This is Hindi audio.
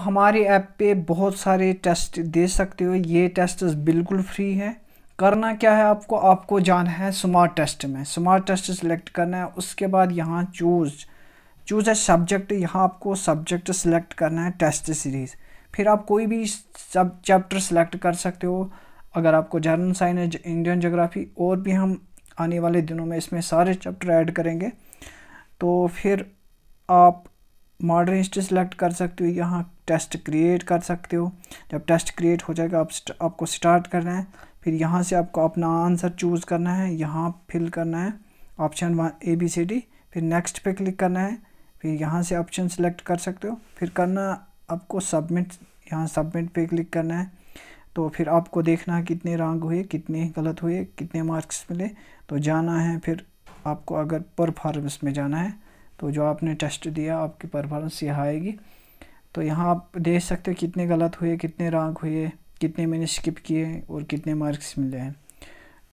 हमारे ऐप पे बहुत सारे टेस्ट दे सकते हो ये टेस्ट बिल्कुल फ्री है करना क्या है आपको आपको जाना है स्मार्ट टेस्ट में स्मार्ट टेस्ट सेलेक्ट करना है उसके बाद यहाँ चूज चूज है सब्जेक्ट यहाँ आपको सब्जेक्ट सेलेक्ट करना है टेस्ट सीरीज़ फिर आप कोई भी सब चैप्टर सेलेक्ट कर सकते हो अगर आपको जर्नल साइंस इंडियन जोग्राफ़ी और भी हम आने वाले दिनों में इसमें सारे चैप्टर ऐड करेंगे तो फिर आप मॉडर्न हिस्ट्री सेलेक्ट कर सकते हो यहाँ टेस्ट क्रिएट कर सकते हो जब टेस्ट क्रिएट हो जाएगा आप आपको स्टार्ट करना है फिर यहाँ से आपको अपना आंसर चूज़ करना है यहाँ फिल करना है option one A B C D फिर नेक्स्ट पे क्लिक करना है फिर यहाँ से ऑप्शन सेलेक्ट कर सकते हो फिर करना आपको सबमिट यहाँ सबमिट पे क्लिक करना है तो फिर आपको देखना है कितने रंग हुए कितने गलत हुए कितने मार्क्स मिले तो जाना है फिर आपको अगर परफॉर्मेंस में जाना है तो जो आपने टेस्ट दिया आपकी परफॉर्मेंस यहाँ आएगी तो यहाँ आप देख सकते हो कितने गलत हुए कितने रॉन्ग हुए कितने मैंने स्किप किए और कितने मार्क्स मिले हैं